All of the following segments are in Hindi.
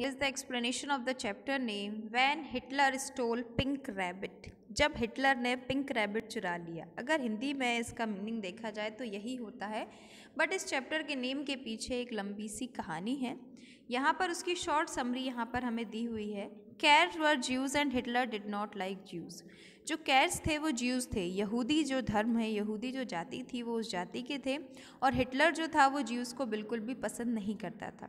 is the explanation of the chapter name when Hitler stole pink rabbit जब हिटलर ने पिंक रैबिट चुरा लिया अगर हिंदी में इसका मीनिंग देखा जाए तो यही होता है बट इस चैप्टर के नेम के पीछे एक लंबी सी कहानी है यहाँ पर उसकी शॉर्ट समरी यहाँ पर हमें दी हुई है Kerrs were Jews and Hitler did not like Jews जो कैर्स थे वो ज्यूज़ थे यहूदी जो धर्म है यहूदी जो जाति थी वो उस जाति के थे और हिटलर जो था वो ज्यूज़ को बिल्कुल भी पसंद नहीं करता था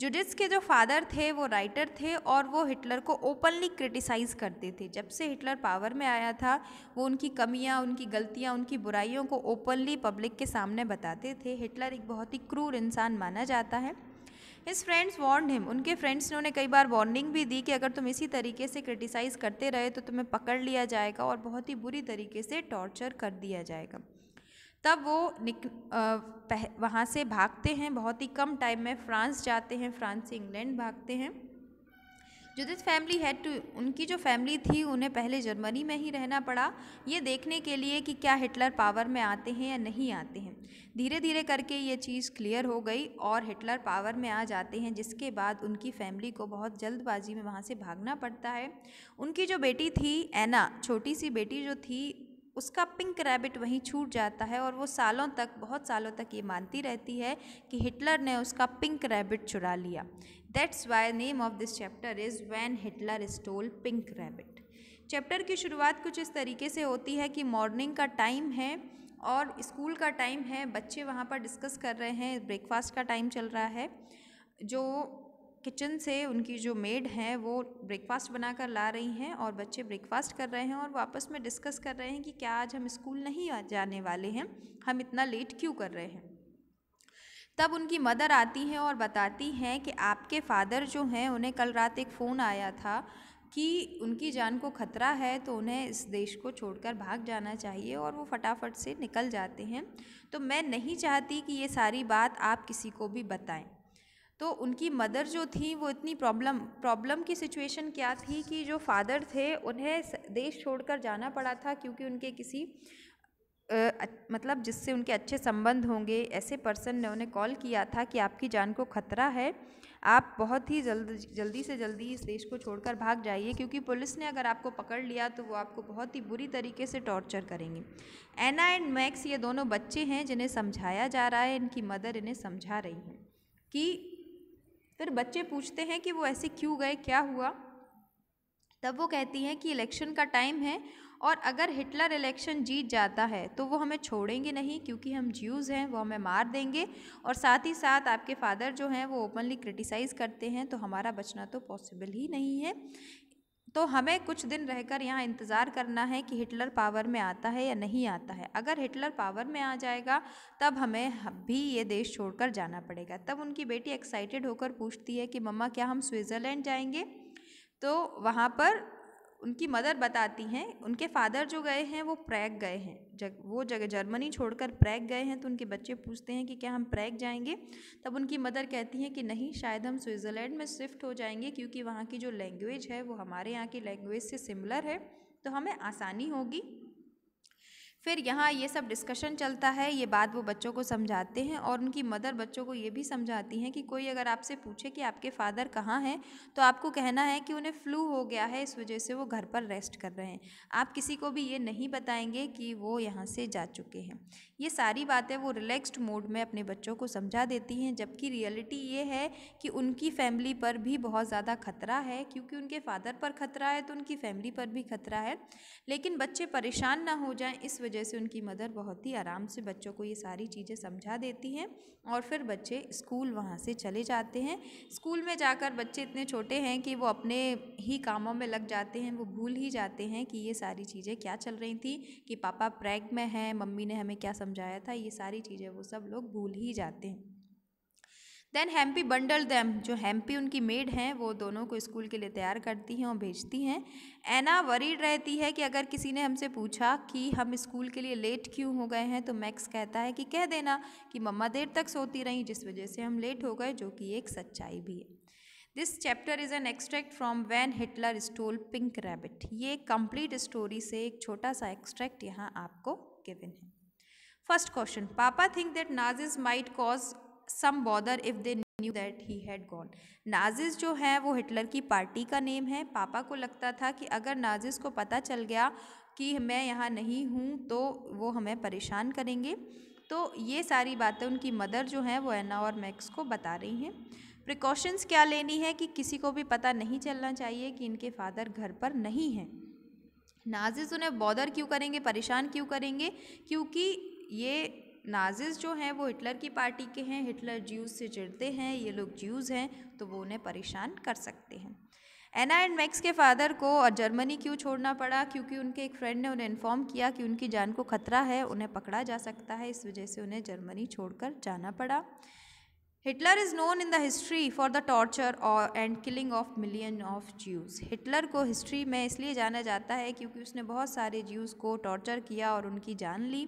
जुडिस के जो फादर थे वो राइटर थे और वो हिटलर को ओपनली क्रिटिसाइज़ करते थे जब से हिटलर पावर में आया था वो उनकी कमियाँ उनकी गलतियाँ उनकी बुराइयों को ओपनली पब्लिक के सामने बताते थे हिटलर एक बहुत ही क्रूर इंसान माना जाता है हिज फ्रेंड्स वार्न हिम उनके फ्रेंड्स ने उन्हें कई बार वार्निंग भी दी कि अगर तुम इसी तरीके से क्रिटिसाइज़ करते रहे तो तुम्हें पकड़ लिया जाएगा और बहुत ही बुरी तरीके से टॉर्चर कर दिया जाएगा तब वो निक वहाँ से भागते हैं बहुत ही कम टाइम में फ्रांस जाते हैं फ्रांस से इंग्लैंड भागते हैं जो दिस फैमिली हैड टू उनकी जो फैमिली थी उन्हें पहले जर्मनी में ही रहना पड़ा ये देखने के लिए कि क्या हिटलर पावर में आते हैं या नहीं आते हैं धीरे धीरे करके ये चीज़ क्लियर हो गई और हिटलर पावर में आ जाते हैं जिसके बाद उनकी फैमिली को बहुत जल्दबाजी में वहाँ से भागना पड़ता है उनकी जो बेटी थी एना छोटी सी बेटी जो थी उसका पिंक रैबिट वहीं छूट जाता है और वो सालों तक बहुत सालों तक ये मानती रहती है कि हिटलर ने उसका पिंक रैबिट चुरा लिया that's why name of this chapter is when Hitler stole pink rabbit chapter की शुरुआत कुछ इस तरीके से होती है कि मॉर्निंग का टाइम है और स्कूल का टाइम है बच्चे वहाँ पर डिस्कस कर रहे हैं ब्रेकफास्ट का टाइम चल रहा है जो किचन से उनकी जो मेड है वो ब्रेकफास्ट बनाकर ला रही हैं और बच्चे ब्रेकफास्ट कर रहे हैं और आपस में डिस्कस कर रहे हैं कि क्या आज हम स्कूल नहीं जाने वाले हैं हम इतना लेट क्यों कर रहे हैं तब उनकी मदर आती हैं और बताती हैं कि आपके फादर जो हैं उन्हें कल रात एक फ़ोन आया था कि उनकी जान को खतरा है तो उन्हें इस देश को छोड़कर भाग जाना चाहिए और वो फटाफट से निकल जाते हैं तो मैं नहीं चाहती कि ये सारी बात आप किसी को भी बताएं तो उनकी मदर जो थी वो इतनी प्रॉब्लम प्रॉब्लम की सिचुएशन क्या थी कि जो फादर थे उन्हें देश छोड़कर जाना पड़ा था क्योंकि उनके किसी आ, मतलब जिससे उनके अच्छे संबंध होंगे ऐसे पर्सन ने उन्हें कॉल किया था कि आपकी जान को खतरा है आप बहुत ही जल्द जल्दी से जल्दी इस देश को छोड़कर भाग जाइए क्योंकि पुलिस ने अगर आपको पकड़ लिया तो वो आपको बहुत ही बुरी तरीके से टॉर्चर करेंगे एना एंड मैक्स ये दोनों बच्चे हैं जिन्हें समझाया जा रहा है इनकी मदर इन्हें समझा रही हैं कि फिर बच्चे पूछते हैं कि वो ऐसे क्यों गए क्या हुआ तब वो कहती हैं कि इलेक्शन का टाइम है और अगर हिटलर इलेक्शन जीत जाता है तो वो हमें छोड़ेंगे नहीं क्योंकि हम ज्यूज़ हैं वो हमें मार देंगे और साथ ही साथ आपके फादर जो हैं वो ओपनली क्रिटिसाइज़ करते हैं तो हमारा बचना तो पॉसिबल ही नहीं है तो हमें कुछ दिन रहकर यहाँ इंतज़ार करना है कि हिटलर पावर में आता है या नहीं आता है अगर हिटलर पावर में आ जाएगा तब हमें भी ये देश छोड़कर जाना पड़ेगा तब उनकी बेटी एक्साइटेड होकर पूछती है कि मम्मा क्या हम स्विट्ज़रलैंड जाएंगे तो वहाँ पर उनकी मदर बताती हैं उनके फादर जो गए हैं वो प्रैग गए हैं जग वो जगह जर्मनी छोड़कर प्रैग गए हैं तो उनके बच्चे पूछते हैं कि क्या हम प्रैग जाएंगे तब उनकी मदर कहती हैं कि नहीं शायद हम स्विट्ज़रलैंड में शिफ्ट हो जाएंगे क्योंकि वहाँ की जो लैंग्वेज है वो हमारे यहाँ की लैंग्वेज से सिमिलर है तो हमें आसानी होगी फिर यहाँ ये सब डिस्कशन चलता है ये बात वो बच्चों को समझाते हैं और उनकी मदर बच्चों को ये भी समझाती हैं कि कोई अगर आपसे पूछे कि आपके फादर कहाँ हैं तो आपको कहना है कि उन्हें फ्लू हो गया है इस वजह से वो घर पर रेस्ट कर रहे हैं आप किसी को भी ये नहीं बताएंगे कि वो यहाँ से जा चुके हैं ये सारी बातें वो रिलैक्सड मोड में अपने बच्चों को समझा देती हैं जबकि रियलिटी ये है कि उनकी फैमिली पर भी बहुत ज़्यादा खतरा है क्योंकि उनके फादर पर खतरा है तो उनकी फैमिली पर भी खतरा है लेकिन बच्चे परेशान ना हो जाएँ इस वजह वजह से उनकी मदर बहुत ही आराम से बच्चों को ये सारी चीज़ें समझा देती हैं और फिर बच्चे स्कूल वहाँ से चले जाते हैं स्कूल में जाकर बच्चे इतने छोटे हैं कि वो अपने ही कामों में लग जाते हैं वो भूल ही जाते हैं कि ये सारी चीज़ें क्या चल रही थी कि पापा प्रैग में हैं मम्मी ने हमें क्या समझाया था ये सारी चीज़ें वो सब लोग भूल ही जाते हैं देन हैम्पी बंडल दैम जो हैम्पी उनकी मेड हैं वो दोनों को स्कूल के लिए तैयार करती हैं और भेजती हैं एना वरीड रहती है कि अगर किसी ने हमसे पूछा कि हम स्कूल के लिए लेट क्यों हो गए हैं तो मैक्स कहता है कि कह देना कि मम्मा देर तक सोती रहीं जिस वजह से हम लेट हो गए जो कि एक सच्चाई भी है this chapter is an extract from when Hitler stole pink rabbit ये कंप्लीट स्टोरी से एक छोटा सा एक्सट्रैक्ट यहाँ आपको गिवन है first question papa think that Nazis might cause some bother if they knew that he had gone Nazis जो है वो हिटलर की पार्टी का नेम है पापा को लगता था कि अगर नाजिस को पता चल गया कि मैं यहाँ नहीं हूँ तो वो हमें परेशान करेंगे तो ये सारी बातें उनकी मदर जो हैं वो एना और मैक्स को बता रही हैं प्रिकॉशंस क्या लेनी है कि किसी को भी पता नहीं चलना चाहिए कि इनके फादर घर पर नहीं हैं नाजिस उन्हें बॉदर क्यों करेंगे परेशान क्यों करेंगे क्योंकि ये नाजिस जो हैं वो हिटलर की पार्टी के हैं हिटलर ज्यूज़ से चिड़ते हैं ये लोग ज्यूज़ हैं तो वो उन्हें परेशान कर सकते हैं एना एंड मैक्स के फादर को और जर्मनी क्यों छोड़ना पड़ा क्योंकि उनके एक फ्रेंड ने उन्हें इन्फॉर्म किया कि उनकी जान को खतरा है उन्हें पकड़ा जा सकता है इस वजह से उन्हें जर्मनी छोड़कर जाना पड़ा Hitler is known in the history for the torture और and killing of million of Jews Hitler को हिस्ट्री में इसलिए जाना जाता है क्योंकि उसने बहुत सारे ज्यूज़ को टॉर्चर किया और उनकी जान ली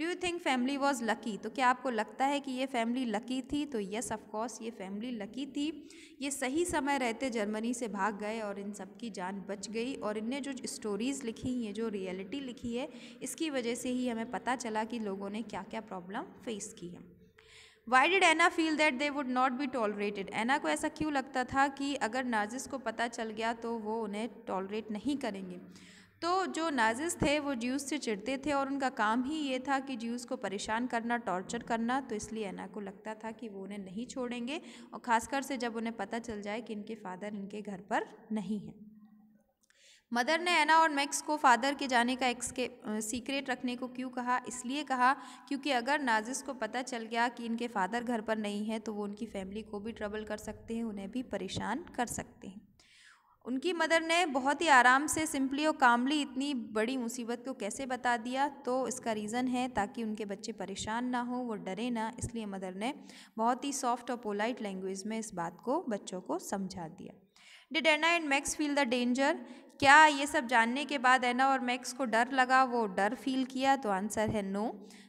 do you think family was lucky तो क्या आपको लगता है कि ये फैमिली लकी थी तो येस ऑफकोर्स ये फैमिली लकी थी ये सही समय रहते जर्मनी से भाग गए और इन सब की जान बच गई और इनने जो स्टोरीज़ लिखी ये जो रियलिटी लिखी है इसकी वजह से ही हमें पता चला कि लोगों ने क्या क्या प्रॉब्लम फेस की है why did Anna feel that they would not be tolerated Anna को ऐसा क्यों लगता था कि अगर नाजिस को पता चल गया तो वो उन्हें टॉलरेट नहीं करेंगे तो जो नाजिस थे वो ज्यूस से चिढ़ते थे और उनका काम ही ये था कि ज्यूस को परेशान करना टॉर्चर करना तो इसलिए एना को लगता था कि वो उन्हें नहीं छोड़ेंगे और ख़ासकर से जब उन्हें पता चल जाए कि इनके फादर इनके घर पर नहीं हैं मदर ने एना और मैक्स को फादर के जाने का एक्सके सीक्रेट रखने को क्यों कहा इसलिए कहा क्योंकि अगर नाजिस को पता चल गया कि इनके फादर घर पर नहीं हैं तो वो उनकी फैमिली को भी ट्रबल कर सकते हैं उन्हें भी परेशान कर सकते हैं उनकी मदर ने बहुत ही आराम से सिंपली और कामली इतनी बड़ी मुसीबत को कैसे बता दिया तो इसका रीज़न है ताकि उनके बच्चे परेशान ना हो वो डरे ना इसलिए मदर ने बहुत ही सॉफ्ट और पोलाइट लैंग्वेज में इस बात को बच्चों को समझा दिया did Anna and Max feel the danger क्या ये सब जानने के बाद एना और मैक्स को डर लगा वो डर फील किया तो आंसर है नो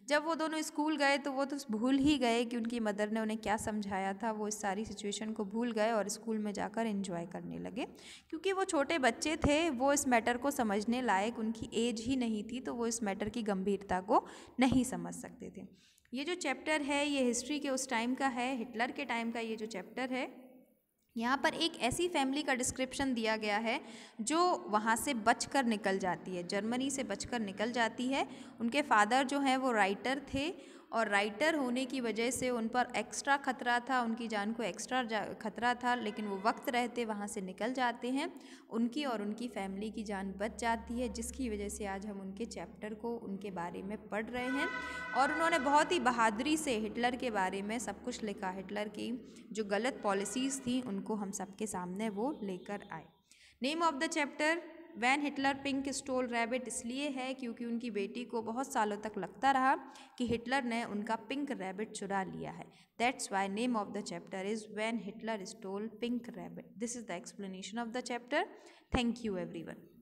जब वो दोनों स्कूल गए तो वो तो भूल ही गए कि उनकी मदर ने उन्हें क्या समझाया था वो इस सारी सिचुएशन को भूल गए और स्कूल में जाकर इन्जॉय करने लगे क्योंकि वो छोटे बच्चे थे वो इस मैटर को समझने लायक उनकी एज ही नहीं थी तो वो इस मैटर की गंभीरता को नहीं समझ सकते थे ये जो चैप्टर है ये हिस्ट्री के उस टाइम का है हिटलर के टाइम का ये जो चैप्टर है यहाँ पर एक ऐसी फैमिली का डिस्क्रिप्शन दिया गया है जो वहाँ से बचकर निकल जाती है जर्मनी से बचकर निकल जाती है उनके फादर जो हैं वो राइटर थे और राइटर होने की वजह से उन पर एक्स्ट्रा खतरा था उनकी जान को एक्स्ट्रा जा, खतरा था लेकिन वो वक्त रहते वहाँ से निकल जाते हैं उनकी और उनकी फैमिली की जान बच जाती है जिसकी वजह से आज हम उनके चैप्टर को उनके बारे में पढ़ रहे हैं और उन्होंने बहुत ही बहादुरी से हिटलर के बारे में सब कुछ लिखा हिटलर की जो गलत पॉलिसीज़ थी उनको हम सबके सामने वो लेकर आए name of the chapter when Hitler pink stole rabbit इसलिए है क्योंकि उनकी बेटी को बहुत सालों तक लगता रहा कि हिटलर ने उनका पिंक रैबिट चुरा लिया है that's why name of the chapter is when Hitler stole pink rabbit this is the explanation of the chapter thank you every one